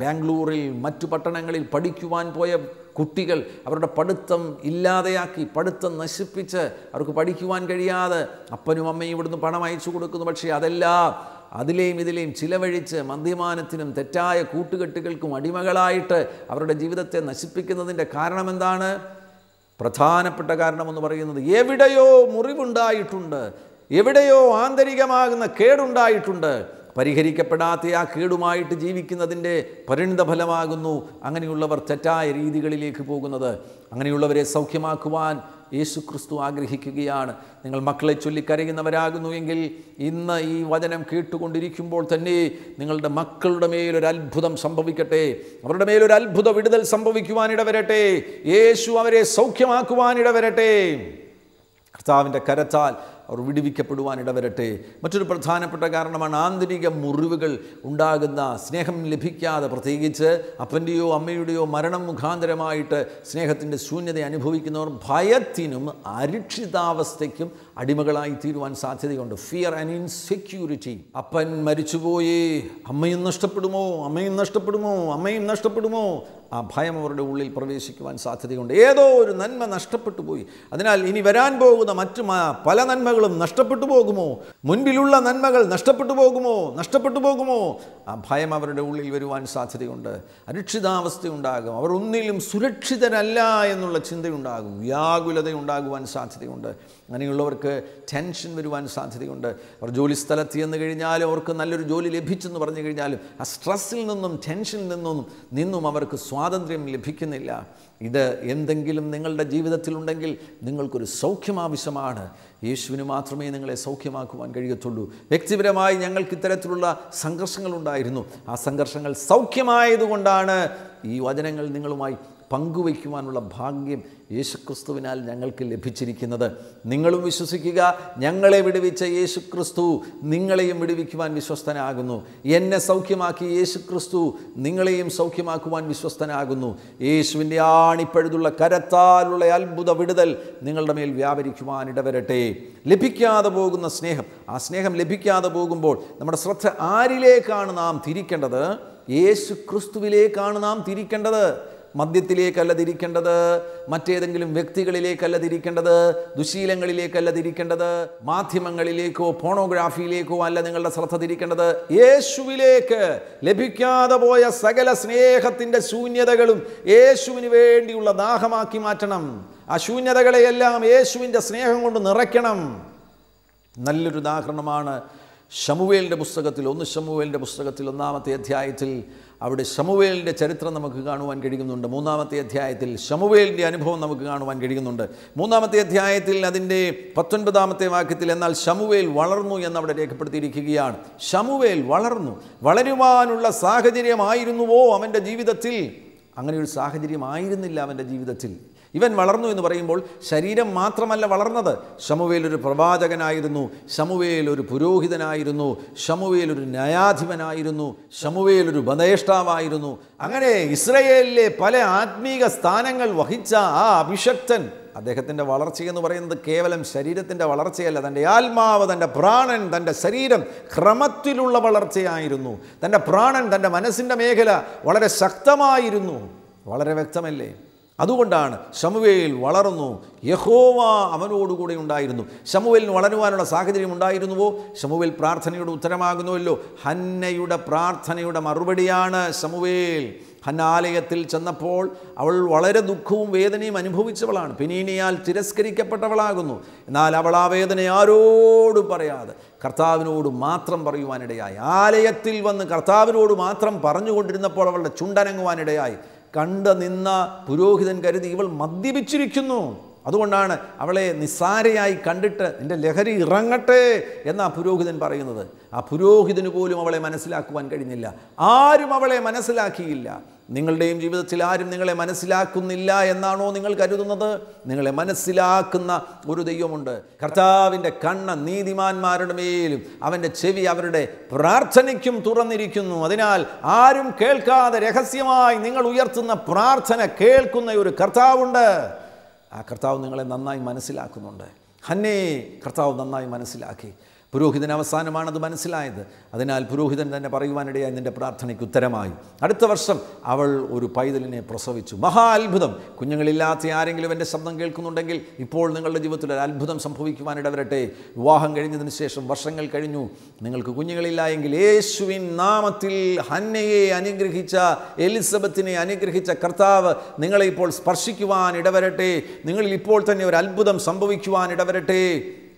Speaker 1: ബാംഗ്ലൂരിൽ മറ്റു പട്ടണങ്ങളിൽ പഠിക്കുവാൻ പോയ കുട്ടികൾ അവരുടെ പഠിത്തം ഇല്ലാതെയാക്കി പഠിത്തം നശിപ്പിച്ച് അവർക്ക് പഠിക്കുവാൻ കഴിയാതെ അപ്പനും അമ്മയും ഇവിടുന്ന് പണം അയച്ചു കൊടുക്കുന്നു പക്ഷേ അതെല്ലാം അതിലെയും ഇതിലെയും ചിലവഴിച്ച് മദ്യപാനത്തിനും തെറ്റായ കൂട്ടുകെട്ടുകൾക്കും അടിമകളായിട്ട് അവരുടെ ജീവിതത്തെ നശിപ്പിക്കുന്നതിൻ്റെ കാരണം എന്താണ് പ്രധാനപ്പെട്ട കാരണമെന്ന് പറയുന്നത് എവിടെയോ മുറിവുണ്ടായിട്ടുണ്ട് എവിടെയോ ആന്തരികമാകുന്ന കേടുണ്ടായിട്ടുണ്ട് പരിഹരിക്കപ്പെടാത്ത ആ കേടുമായിട്ട് ജീവിക്കുന്നതിൻ്റെ ഫലമാകുന്നു അങ്ങനെയുള്ളവർ തെറ്റായ രീതികളിലേക്ക് പോകുന്നത് അങ്ങനെയുള്ളവരെ സൗഖ്യമാക്കുവാൻ യേശു ക്രിസ്തു ആഗ്രഹിക്കുകയാണ് നിങ്ങൾ മക്കളെ ചൊല്ലി കരയുന്നവരാകുന്നു എങ്കിൽ ഇന്ന് ഈ വചനം കേട്ടുകൊണ്ടിരിക്കുമ്പോൾ തന്നെ നിങ്ങളുടെ മക്കളുടെ മേലൊരു അത്ഭുതം സംഭവിക്കട്ടെ അവരുടെ മേലൊരു അത്ഭുത വിടുതൽ സംഭവിക്കുവാനിട വരട്ടെ യേശു അവരെ സൗഖ്യമാക്കുവാനിട വരട്ടെ കർത്താവിൻ്റെ കരത്താൽ അവർ വിടിവിക്കപ്പെടുവാൻ ഇടവരട്ടെ മറ്റൊരു പ്രധാനപ്പെട്ട കാരണമാണ് ആന്തരിക മുറിവുകൾ ഉണ്ടാകുന്ന സ്നേഹം ലഭിക്കാതെ പ്രത്യേകിച്ച് അപ്പൻ്റെയോ അമ്മയുടെയോ മരണം മുഖാന്തരമായിട്ട് സ്നേഹത്തിൻ്റെ ശൂന്യത അനുഭവിക്കുന്നവർ ഭയത്തിനും അരക്ഷിതാവസ്ഥയ്ക്കും അടിമകളായി തീരുവാൻ സാധ്യതയുണ്ട് ഫിയർ ആൻഡ് ഇൻസെക്യൂരിറ്റി അപ്പൻ മരിച്ചുപോയേ അമ്മയും നഷ്ടപ്പെടുമോ അമ്മയും നഷ്ടപ്പെടുമോ അമ്മയും നഷ്ടപ്പെടുമോ ആ ഭയം അവരുടെ ഉള്ളിൽ പ്രവേശിക്കുവാൻ സാധ്യതയുണ്ട് ഏതോ ഒരു നന്മ നഷ്ടപ്പെട്ടു പോയി അതിനാൽ ഇനി വരാൻ പോകുന്ന മറ്റു പല നന്മകളും നഷ്ടപ്പെട്ടു പോകുമോ മുൻപിലുള്ള നന്മകൾ നഷ്ടപ്പെട്ടു പോകുമോ നഷ്ടപ്പെട്ടു പോകുമോ ആ ഭയം അവരുടെ ഉള്ളിൽ വരുവാൻ സാധ്യതയുണ്ട് അരക്ഷിതാവസ്ഥയുണ്ടാകും അവർ ഒന്നിലും സുരക്ഷിതരല്ല എന്നുള്ള ചിന്തയുണ്ടാകും വ്യാകുലതയുണ്ടാകുവാൻ സാധ്യതയുണ്ട് അങ്ങനെയുള്ളവർക്ക് ടെൻഷൻ വരുവാൻ സാധ്യതയുണ്ട് അവർ ജോലി സ്ഥലത്ത് ചെന്ന് കഴിഞ്ഞാൽ അവർക്ക് നല്ലൊരു ജോലി ലഭിച്ചെന്ന് പറഞ്ഞു കഴിഞ്ഞാലും ആ സ്ട്രെസ്സിൽ നിന്നും ടെൻഷനിൽ നിന്നും നിന്നും അവർക്ക് സ്വാതന്ത്ര്യം ലഭിക്കുന്നില്ല ഇത് എന്തെങ്കിലും നിങ്ങളുടെ ജീവിതത്തിലുണ്ടെങ്കിൽ നിങ്ങൾക്കൊരു സൗഖ്യം ആവശ്യമാണ് യേശുവിന് മാത്രമേ നിങ്ങളെ സൗഖ്യമാക്കുവാൻ കഴിയത്തുള്ളൂ വ്യക്തിപരമായി ഞങ്ങൾക്ക് ഇത്തരത്തിലുള്ള സംഘർഷങ്ങളുണ്ടായിരുന്നു ആ സംഘർഷങ്ങൾ സൗഖ്യമായതുകൊണ്ടാണ് ഈ വചനങ്ങൾ നിങ്ങളുമായി പങ്കുവയ്ക്കുവാനുള്ള ഭാഗ്യം യേശുക്രിസ്തുവിനാൽ ഞങ്ങൾക്ക് ലഭിച്ചിരിക്കുന്നത് നിങ്ങളും വിശ്വസിക്കുക ഞങ്ങളെ വിടുവിച്ച യേശുക്രിസ്തു നിങ്ങളെയും വിടുവിക്കുവാൻ വിശ്വസ്തനാകുന്നു എന്നെ സൗഖ്യമാക്കി യേശുക്രിസ്തു നിങ്ങളെയും സൗഖ്യമാക്കുവാൻ വിശ്വസ്തനാകുന്നു യേശുവിൻ്റെ ആണിപ്പഴുതുള്ള കരത്താലുള്ള അത്ഭുത വിടുതൽ നിങ്ങളുടെ മേൽ വ്യാപരിക്കുവാൻ ഇടവരട്ടെ ലഭിക്കാതെ പോകുന്ന സ്നേഹം ആ സ്നേഹം ലഭിക്കാതെ പോകുമ്പോൾ നമ്മുടെ ശ്രദ്ധ ആരിലേക്കാണ് നാം തിരിക്കേണ്ടത് യേശു ക്രിസ്തുവിലേക്കാണ് നാം തിരിക്കേണ്ടത് മദ്യത്തിലേക്കല്ല തിരിക്കേണ്ടത് മറ്റേതെങ്കിലും വ്യക്തികളിലേക്കല്ല തിരിക്കേണ്ടത് ദുശീലങ്ങളിലേക്കല്ല തിരിക്കേണ്ടത് മാധ്യമങ്ങളിലേക്കോ പോണോഗ്രാഫിയിലേക്കോ അല്ല നിങ്ങളുടെ ശ്രദ്ധ തിരിക്കേണ്ടത് യേശുവിലേക്ക് ലഭിക്കാതെ പോയ സകല സ്നേഹത്തിൻ്റെ ശൂന്യതകളും യേശുവിന് വേണ്ടിയുള്ള ദാഹമാക്കി മാറ്റണം ആ ശൂന്യതകളെയെല്ലാം യേശുവിൻ്റെ സ്നേഹം കൊണ്ട് നിറയ്ക്കണം നല്ലൊരു ഉദാഹരണമാണ് ഷമുവേലിൻ്റെ പുസ്തകത്തിൽ ഒന്ന് ഷമുവേലിൻ്റെ പുസ്തകത്തിൽ ഒന്നാമത്തെ അധ്യായത്തിൽ അവിടെ ഷമുവേലിൻ്റെ ചരിത്രം നമുക്ക് കാണുവാൻ കഴിയുന്നുണ്ട് മൂന്നാമത്തെ അധ്യായത്തിൽ ഷമുവേലിൻ്റെ അനുഭവം നമുക്ക് കാണുവാൻ കഴിയുന്നുണ്ട് മൂന്നാമത്തെ അധ്യായത്തിൽ അതിൻ്റെ പത്തൊൻപതാമത്തെ വാക്യത്തിൽ എന്നാൽ ഷമുവേൽ വളർന്നു എന്നവിടെ രേഖപ്പെടുത്തിയിരിക്കുകയാണ് ഷമുവേൽ വളർന്നു വളരുവാനുള്ള സാഹചര്യമായിരുന്നുവോ അവൻ്റെ ജീവിതത്തിൽ അങ്ങനെ ഒരു സാഹചര്യമായിരുന്നില്ല അവൻ്റെ ജീവിതത്തിൽ ഇവൻ വളർന്നു എന്ന് പറയുമ്പോൾ ശരീരം മാത്രമല്ല വളർന്നത് ശമുവേൽ ഒരു പ്രവാചകനായിരുന്നു ശമുവേൽ ഒരു പുരോഹിതനായിരുന്നു ശമുവേൽ ഒരു ന്യായാധിപനായിരുന്നു ശമുവേൽ ഒരു ഉപദേഷ്ടാവായിരുന്നു അങ്ങനെ ഇസ്രയേലിലെ പല ആത്മീക സ്ഥാനങ്ങൾ വഹിച്ച ആ അഭിഷക്തൻ അദ്ദേഹത്തിൻ്റെ വളർച്ചയെന്ന് പറയുന്നത് കേവലം ശരീരത്തിൻ്റെ വളർച്ചയല്ല തൻ്റെ ആത്മാവ് തൻ്റെ പ്രാണൻ തൻ്റെ ശരീരം ക്രമത്തിലുള്ള വളർച്ചയായിരുന്നു തൻ്റെ പ്രാണൻ തൻ്റെ മനസ്സിൻ്റെ മേഖല വളരെ ശക്തമായിരുന്നു വളരെ വ്യക്തമല്ലേ അതുകൊണ്ടാണ് ശമുവേൽ വളർന്നു യഹോവ അവനോടുകൂടെ ഉണ്ടായിരുന്നു ശമുവേലിന് വളരുവാനുള്ള സാഹചര്യം ഉണ്ടായിരുന്നുവോ ശമുവേൽ പ്രാർത്ഥനയുടെ ഉത്തരമാകുന്നുവല്ലോ ഹന്നയുടെ പ്രാർത്ഥനയുടെ മറുപടിയാണ് ശമുവേൽ ഹന്നാലയത്തിൽ ചെന്നപ്പോൾ അവൾ വളരെ ദുഃഖവും വേദനയും അനുഭവിച്ചവളാണ് പിനീനിയാൽ തിരസ്കരിക്കപ്പെട്ടവളാകുന്നു എന്നാൽ അവൾ ആ വേദന ആരോടും പറയാതെ കർത്താവിനോട് മാത്രം പറയുവാനിടയായി ആലയത്തിൽ വന്ന് കർത്താവിനോട് മാത്രം പറഞ്ഞുകൊണ്ടിരുന്നപ്പോൾ അവളുടെ ചുണ്ടനങ്ങുവാനിടയായി കണ്ട് നിന്ന പുരോഹിതൻ കരുതി ഇവൾ മദ്യപിച്ചിരിക്കുന്നു അതുകൊണ്ടാണ് അവളെ നിസ്സാരയായി കണ്ടിട്ട് നിൻ്റെ ലഹരി ഇറങ്ങട്ടെ ആ പുരോഹിതൻ പറയുന്നത് ആ പുരോഹിതന് പോലും അവളെ മനസ്സിലാക്കുവാൻ കഴിഞ്ഞില്ല ആരും അവളെ മനസ്സിലാക്കിയില്ല നിങ്ങളുടെയും ജീവിതത്തിൽ ആരും നിങ്ങളെ മനസ്സിലാക്കുന്നില്ല എന്നാണോ നിങ്ങൾ കരുതുന്നത് നിങ്ങളെ മനസ്സിലാക്കുന്ന ഒരു ദൈവമുണ്ട് കർത്താവിൻ്റെ കണ്ണ് നീതിമാന്മാരുടെ മേലും അവൻ്റെ ചെവി അവരുടെ പ്രാർത്ഥനയ്ക്കും തുറന്നിരിക്കുന്നു അതിനാൽ ആരും കേൾക്കാതെ രഹസ്യമായി നിങ്ങൾ ഉയർത്തുന്ന പ്രാർത്ഥന കേൾക്കുന്ന ഒരു കർത്താവുണ്ട് ആ കർത്താവ് നിങ്ങളെ നന്നായി മനസ്സിലാക്കുന്നുണ്ട് ഹന്നേ കർത്താവ് നന്നായി മനസ്സിലാക്കി പുരോഹിതൻ അവസാനമാണത് അത് മനസ്സിലായത് അതിനാൽ പുരോഹിതൻ തന്നെ പറയുവാനിടയായി നിൻ്റെ പ്രാർത്ഥനയ്ക്ക് ഉത്തരമായി അടുത്ത വർഷം അവൾ ഒരു പൈതലിനെ പ്രസവിച്ചു മഹാ അത്ഭുതം കുഞ്ഞുങ്ങളില്ലാത്ത ആരെങ്കിലും എൻ്റെ ശബ്ദം കേൾക്കുന്നുണ്ടെങ്കിൽ ഇപ്പോൾ നിങ്ങളുടെ ജീവിതത്തിൽ ഒരു അത്ഭുതം സംഭവിക്കുവാനിടവരട്ടെ വിവാഹം കഴിഞ്ഞതിന് ശേഷം വർഷങ്ങൾ കഴിഞ്ഞു നിങ്ങൾക്ക് കുഞ്ഞുങ്ങളില്ല എങ്കിൽ യേശുവിൻ നാമത്തിൽ ഹന്നയെ അനുഗ്രഹിച്ച എലിസബത്തിനെ അനുഗ്രഹിച്ച കർത്താവ് നിങ്ങളെ ഇപ്പോൾ സ്പർശിക്കുവാൻ ഇടവരട്ടെ നിങ്ങളിൽ ഇപ്പോൾ തന്നെ ഒരു അത്ഭുതം സംഭവിക്കുവാൻ ഇടവരട്ടെ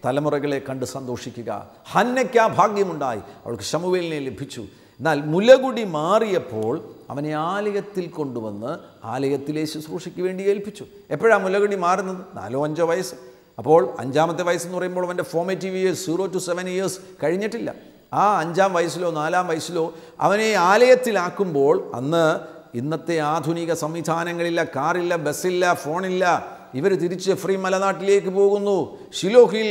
Speaker 1: തലമുറകളെ കണ്ട് സന്തോഷിക്കുക ഹന്നയ്ക്ക് ആ ഭാഗ്യമുണ്ടായി അവൾക്ക് ശമുവേലിനെ ലഭിച്ചു എന്നാൽ മുലകുടി മാറിയപ്പോൾ അവനെ ആലയത്തിൽ കൊണ്ടുവന്ന് ആലയത്തിലെ ശുശ്രൂഷയ്ക്ക് വേണ്ടി ഏൽപ്പിച്ചു എപ്പോഴാണ് മുലകുടി മാറുന്നത് നാലോ അഞ്ചോ വയസ്സ് അപ്പോൾ അഞ്ചാമത്തെ വയസ്സെന്ന് പറയുമ്പോൾ അവൻ്റെ formative years zero to seven years കഴിഞ്ഞിട്ടില്ല ആ അഞ്ചാം വയസ്സിലോ നാലാം വയസ്സിലോ അവനെ ആലയത്തിലാക്കുമ്പോൾ അന്ന് ഇന്നത്തെ ആധുനിക സംവിധാനങ്ങളില്ല കാറില്ല ബസ്സില്ല ഫോണില്ല ഇവർ തിരിച്ച് ഫ്രീ മലനാട്ടിലേക്ക് പോകുന്നു ഷിലോഹിൽ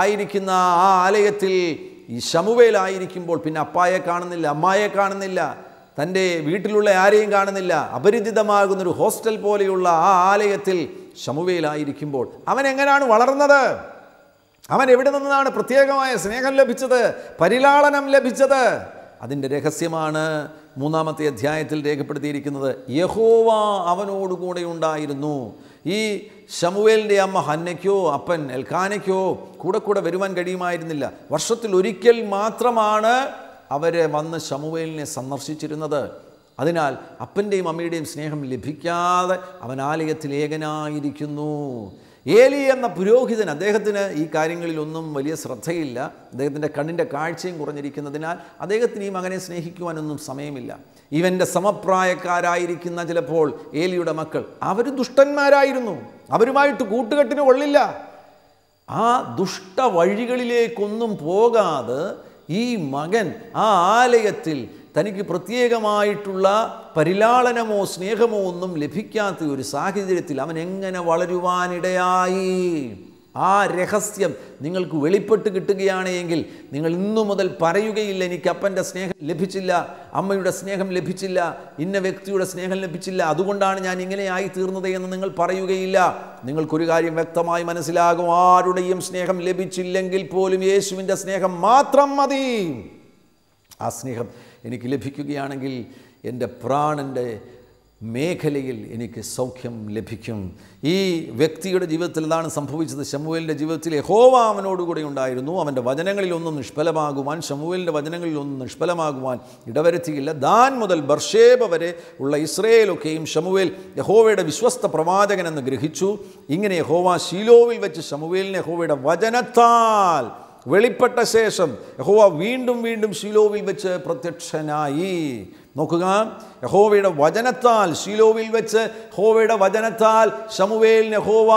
Speaker 1: ആയിരിക്കുന്ന ആ ആലയത്തിൽ ഈ ശമുവേലായിരിക്കുമ്പോൾ പിന്നെ അപ്പായെ കാണുന്നില്ല അമ്മായെ കാണുന്നില്ല തൻ്റെ വീട്ടിലുള്ള ആരെയും കാണുന്നില്ല അപരിചിതമാകുന്നൊരു ഹോസ്റ്റൽ പോലെയുള്ള ആ ആലയത്തിൽ ശമുവേലായിരിക്കുമ്പോൾ അവൻ എങ്ങനെയാണ് വളർന്നത് അവൻ എവിടെ നിന്നാണ് പ്രത്യേകമായ സ്നേഹം ലഭിച്ചത് പരിലാളനം ലഭിച്ചത് അതിൻ്റെ രഹസ്യമാണ് മൂന്നാമത്തെ അധ്യായത്തിൽ രേഖപ്പെടുത്തിയിരിക്കുന്നത് യഹോവ അവനോടുകൂടെ ഉണ്ടായിരുന്നു ഈ ശമുവേലിൻ്റെ അമ്മ ഹന്നയ്ക്കോ അപ്പൻ എൽഖാനയ്ക്കോ കൂടെ കൂടെ വരുവാൻ കഴിയുമായിരുന്നില്ല വർഷത്തിൽ ഒരിക്കൽ മാത്രമാണ് അവരെ വന്ന് ശമുവേലിനെ സന്ദർശിച്ചിരുന്നത് അതിനാൽ അപ്പൻ്റെയും അമ്മയുടെയും സ്നേഹം ലഭിക്കാതെ അവൻ ആലയത്തിൽ ഏകനായിരിക്കുന്നു ഏലി എന്ന പുരോഹിതൻ അദ്ദേഹത്തിന് ഈ കാര്യങ്ങളിലൊന്നും വലിയ ശ്രദ്ധയില്ല അദ്ദേഹത്തിൻ്റെ കണ്ണിൻ്റെ കാഴ്ചയും കുറഞ്ഞിരിക്കുന്നതിനാൽ അദ്ദേഹത്തിന് ഈ മകനെ സ്നേഹിക്കുവാനൊന്നും സമയമില്ല ഇവൻ്റെ സമപ്രായക്കാരായിരിക്കുന്ന ചിലപ്പോൾ ഏലിയുടെ മക്കൾ അവർ ദുഷ്ടന്മാരായിരുന്നു അവരുമായിട്ട് കൂട്ടുകെട്ടിന് കൊള്ളില്ല ആ ദുഷ്ട വഴികളിലേക്കൊന്നും പോകാതെ ഈ മകൻ ആ ആലയത്തിൽ തനിക്ക് പ്രത്യേകമായിട്ടുള്ള പരിലാളനമോ സ്നേഹമോ ഒന്നും ലഭിക്കാത്ത ഒരു സാഹചര്യത്തിൽ അവൻ എങ്ങനെ വളരുവാനിടയായി ആ രഹസ്യം നിങ്ങൾക്ക് വെളിപ്പെട്ട് കിട്ടുകയാണ് എങ്കിൽ നിങ്ങൾ ഇന്നു മുതൽ പറയുകയില്ല എനിക്ക് അപ്പൻ്റെ സ്നേഹം ലഭിച്ചില്ല അമ്മയുടെ സ്നേഹം ലഭിച്ചില്ല ഇന്ന വ്യക്തിയുടെ സ്നേഹം ലഭിച്ചില്ല അതുകൊണ്ടാണ് ഞാൻ ഇങ്ങനെയായി തീർന്നത് എന്ന് നിങ്ങൾ പറയുകയില്ല നിങ്ങൾക്കൊരു കാര്യം വ്യക്തമായി മനസ്സിലാകും ആരുടെയും സ്നേഹം ലഭിച്ചില്ലെങ്കിൽ പോലും യേശുവിൻ്റെ സ്നേഹം മാത്രം മതി ആ സ്നേഹം എനിക്ക് ലഭിക്കുകയാണെങ്കിൽ എൻ്റെ പ്രാണൻ്റെ മേഖലയിൽ എനിക്ക് സൗഖ്യം ലഭിക്കും ഈ വ്യക്തിയുടെ ജീവിതത്തിൽ ഇതാണ് സംഭവിച്ചത് ഷമുവലിൻ്റെ ജീവിതത്തിൽ യഹോവ അവനോടുകൂടെ ഉണ്ടായിരുന്നു അവൻ്റെ വചനങ്ങളിലൊന്നും നിഷ്ഫലമാകുവാൻ ഷമുവലിൻ്റെ വചനങ്ങളിലൊന്നും നിഷ്ഫലമാകുവാൻ ഇടവരുത്തിയില്ല ദാൻ മുതൽ ബർഷേബ വരെ ഉള്ള ഇസ്രയേലൊക്കെയും ഷമുവേൽ യഹോവയുടെ വിശ്വസ്ത പ്രവാചകനെന്ന് ഗ്രഹിച്ചു ഇങ്ങനെ യഹോവ ശീലോവിൽ വെച്ച് ഷമുവേലിന് യഹോവയുടെ വചനത്താൽ വെളിപ്പെട്ട ശേഷം യഹോവ വീണ്ടും വീണ്ടും ശീലോവിൽ വെച്ച് പ്രത്യക്ഷനായി നോക്കുക യഹോവയുടെ വചനത്താൽ ശീലോവിൽ വെച്ച് ഹോവയുടെ വചനത്താൽ ശമുവേൽ നെഹോവ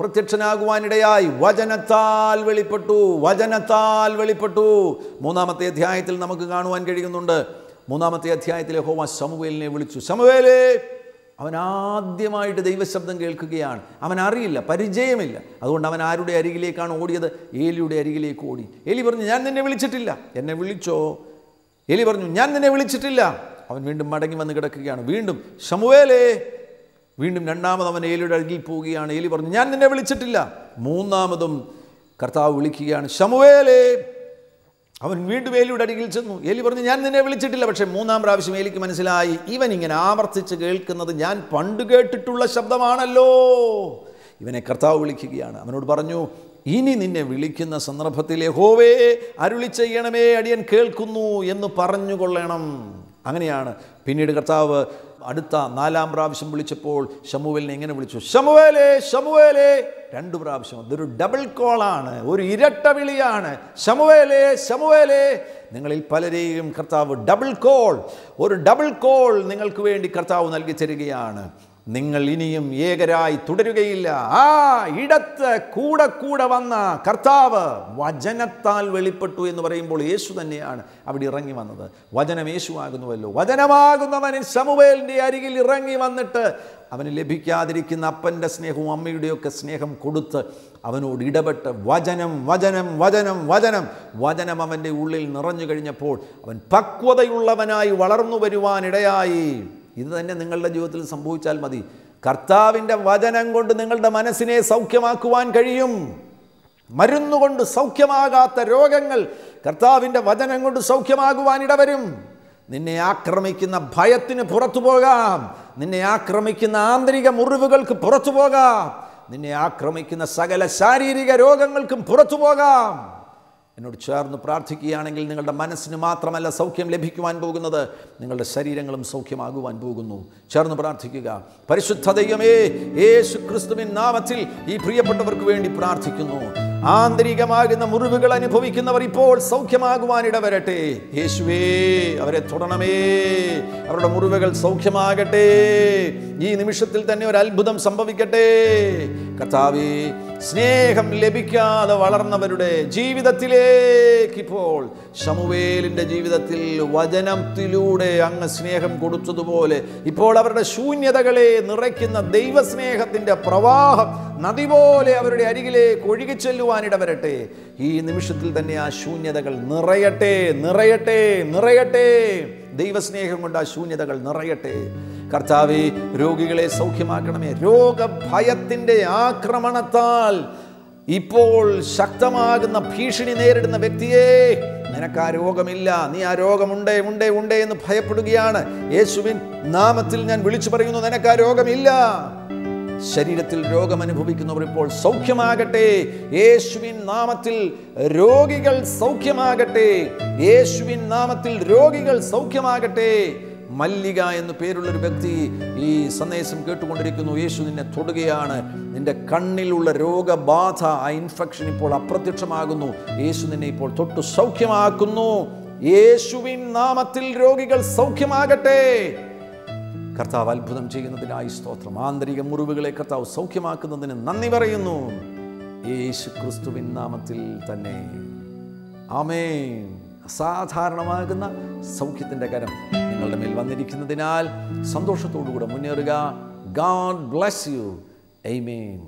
Speaker 1: പ്രത്യക്ഷനാകുവാനിടയായി വചനത്താൽ വെളിപ്പെട്ടു വചനത്താൽ വെളിപ്പെട്ടു മൂന്നാമത്തെ അധ്യായത്തിൽ നമുക്ക് കാണുവാൻ കഴിയുന്നുണ്ട് മൂന്നാമത്തെ അധ്യായത്തിൽ യഹോവ ശമുവേലിനെ വിളിച്ചു ശമുവേലേ അവൻ ആദ്യമായിട്ട് ദൈവശബ്ദം കേൾക്കുകയാണ് അവൻ അറിയില്ല പരിചയമില്ല അതുകൊണ്ട് അവൻ ആരുടെ അരികിലേക്കാണ് ഓടിയത് ഏലിയുടെ അരികിലേക്ക് ഓടി ഏലി പറഞ്ഞു ഞാൻ നിന്നെ വിളിച്ചിട്ടില്ല എന്നെ വിളിച്ചോ എലി പറഞ്ഞു ഞാൻ നിന്നെ വിളിച്ചിട്ടില്ല അവൻ വീണ്ടും മടങ്ങി വന്ന് കിടക്കുകയാണ് വീണ്ടും ശമുവേലേ വീണ്ടും രണ്ടാമത് അവൻ ഏലിയുടെ അഴുകിൽ പോവുകയാണ് ഏലി പറഞ്ഞു ഞാൻ നിന്നെ വിളിച്ചിട്ടില്ല മൂന്നാമതും കർത്താവ് വിളിക്കുകയാണ് ശമുവേലേ അവൻ വീണ്ടും ഏലിയുടെ അരികിൽ ചെന്നു ഏലി പറഞ്ഞു ഞാൻ നിന്നെ വിളിച്ചിട്ടില്ല പക്ഷേ മൂന്നാം പ്രാവശ്യം ഏലിക്ക് മനസ്സിലായി ഇവൻ ഇങ്ങനെ ആവർത്തിച്ച് കേൾക്കുന്നത് ഞാൻ പണ്ട് കേട്ടിട്ടുള്ള ശബ്ദമാണല്ലോ ഇവനെ കർത്താവ് വിളിക്കുകയാണ് അവനോട് പറഞ്ഞു ഇനി നിന്നെ വിളിക്കുന്ന സന്ദർഭത്തിൽ ഹോവേ അരുളി ചെയ്യണമേ അടിയൻ കേൾക്കുന്നു എന്ന് പറഞ്ഞു കൊള്ളണം അങ്ങനെയാണ് പിന്നീട് കർത്താവ് അടുത്ത നാലാം പ്രാവശ്യം വിളിച്ചപ്പോൾ ഷമുവേലിനെ എങ്ങനെ വിളിച്ചു ഷമുവേലേ ഷമുവേലേ രണ്ട് പ്രാവശ്യം അതൊരു ഡബിൾ കോളാണ് ഒരു ഇരട്ട വിളിയാണ് ഷമുവേലേ ഷമുവേലേ നിങ്ങളിൽ പലരെയും കർത്താവ് ഡബിൾ കോൾ ഒരു ഡബിൾ കോൾ നിങ്ങൾക്ക് വേണ്ടി കർത്താവ് നൽകി തരികയാണ് നിങ്ങൾ ഇനിയും ഏകരായി തുടരുകയില്ല ആ ഇടത്ത് കൂടെ കൂടെ വന്ന കർത്താവ് വചനത്താൽ വെളിപ്പെട്ടു എന്ന് പറയുമ്പോൾ യേശു തന്നെയാണ് അവിടെ ഇറങ്ങി വന്നത് വചനം യേശു ആകുന്നുവല്ലോ വചനമാകുന്നവൻ അരികിൽ ഇറങ്ങി വന്നിട്ട് അവന് ലഭിക്കാതിരിക്കുന്ന അപ്പൻ്റെ സ്നേഹവും അമ്മയുടെയൊക്കെ സ്നേഹം കൊടുത്ത് അവനോട് ഇടപെട്ട് വചനം വചനം വചനം വചനം വചനം അവൻ്റെ ഉള്ളിൽ നിറഞ്ഞു കഴിഞ്ഞപ്പോൾ അവൻ പക്വതയുള്ളവനായി വളർന്നു വരുവാനിടയായി ഇത് തന്നെ നിങ്ങളുടെ ജീവിതത്തിൽ സംഭവിച്ചാൽ മതി കർത്താവിൻ്റെ വചനം കൊണ്ട് നിങ്ങളുടെ മനസ്സിനെ സൗഖ്യമാക്കുവാൻ കഴിയും മരുന്നുകൊണ്ട് സൗഖ്യമാകാത്ത രോഗങ്ങൾ കർത്താവിൻ്റെ വചനം കൊണ്ട് സൗഖ്യമാകുവാൻ ഇടവരും നിന്നെ ആക്രമിക്കുന്ന ഭയത്തിന് പുറത്തു പോകാം നിന്നെ ആക്രമിക്കുന്ന ആന്തരിക മുറിവുകൾക്ക് പുറത്തു പോകാം നിന്നെ ആക്രമിക്കുന്ന സകല ശാരീരിക രോഗങ്ങൾക്കും പുറത്തു പോകാം എന്നോട് ചേർന്ന് പ്രാർത്ഥിക്കുകയാണെങ്കിൽ നിങ്ങളുടെ മനസ്സിന് മാത്രമല്ല സൗഖ്യം ലഭിക്കുവാൻ പോകുന്നത് നിങ്ങളുടെ ശരീരങ്ങളും സൗഖ്യമാകുവാൻ പോകുന്നു ചേർന്ന് പ്രാർത്ഥിക്കുക പരിശുദ്ധ ദൈവമേ യേശു ക്രിസ്തുവിൻ നാമത്തിൽ ഈ പ്രിയപ്പെട്ടവർക്ക് വേണ്ടി പ്രാർത്ഥിക്കുന്നു ആന്തരികമാകുന്ന മുറിവുകൾ അനുഭവിക്കുന്നവർ ഇപ്പോൾ സൗഖ്യമാകുവാൻ ഇടവരട്ടെ യേശുവേ അവരെ തുടണമേ അവരുടെ മുറിവുകൾ സൗഖ്യമാകട്ടെ ഈ നിമിഷത്തിൽ തന്നെ ഒരു അത്ഭുതം സംഭവിക്കട്ടെ കർത്താവേ സ്നേഹം ലഭിക്കാതെ വളർന്നവരുടെ ജീവിതത്തിലേക്ക് ഇപ്പോൾ ശമുവേലിൻ്റെ ജീവിതത്തിൽ വചനത്തിലൂടെ അങ്ങ് സ്നേഹം കൊടുത്തതുപോലെ ഇപ്പോൾ അവരുടെ ശൂന്യതകളെ നിറയ്ക്കുന്ന ദൈവസ്നേഹത്തിൻ്റെ പ്രവാഹം നദി പോലെ അവരുടെ അരികിലേക്ക് ഒഴുകി ചെല്ലുവാനിടവരട്ടെ ഈ നിമിഷത്തിൽ തന്നെ ആ ശൂന്യതകൾ നിറയട്ടെ നിറയട്ടെ നിറയട്ടെ ദൈവസ്നേഹം കൊണ്ട് ആ ശൂന്യതകൾ നിറയട്ടെ കർത്താവെ രോഗികളെ സൗഖ്യമാക്കണമേ രോഗഭയത്തിൻ്റെ ആക്രമണത്താൽ ഇപ്പോൾ ശക്തമാകുന്ന ഭീഷണി നേരിടുന്ന വ്യക്തിയെ നിനക്ക് ആ രോഗമില്ല നീ ആ രോഗമുണ്ടേ ഉണ്ടേ ഉണ്ടേ എന്ന് ഭയപ്പെടുകയാണ് യേശുവിൻ നാമത്തിൽ ഞാൻ വിളിച്ചു പറയുന്നു നിനക്ക് ആ രോഗമില്ല ശരീരത്തിൽ രോഗം അനുഭവിക്കുന്നവർ ഇപ്പോൾ സൗഖ്യമാകട്ടെ യേശുവിൻ നാമത്തിൽ രോഗികൾ സൗഖ്യമാകട്ടെ യേശുവിൻ നാമത്തിൽ രോഗികൾ സൗഖ്യമാകട്ടെ മല്ലിക എന്നു പേരുള്ളൊരു വ്യക്തി ഈ സന്ദേശം കേട്ടുകൊണ്ടിരിക്കുന്നു യേശു നിന്നെ തൊടുകയാണ് നിന്റെ കണ്ണിലുള്ള രോഗബാധ ആ ഇൻഫെക്ഷൻ ഇപ്പോൾ അപ്രത്യക്ഷമാകുന്നു യേശു നിന്നെ ഇപ്പോൾ തൊട്ട് സൗഖ്യമാക്കുന്നു യേശുവിൻ നാമത്തിൽ രോഗികൾ സൗഖ്യമാകട്ടെ കർത്താവ് അത്ഭുതം ചെയ്യുന്നതിനായി സ്തോത്രം ആന്തരിക മുറിവുകളെ കർത്താവ് സൗഖ്യമാക്കുന്നതിന് നന്ദി പറയുന്നു യേശു ക്രിസ്തുവിൻ നാമത്തിൽ തന്നെ ആമേ അസാധാരണമാകുന്ന സൗഖ്യത്തിൻ്റെ കരം നിങ്ങളുടെ മേൽ വന്നിരിക്കുന്നതിനാൽ സന്തോഷത്തോടുകൂടെ മുന്നേറുക God bless you I mean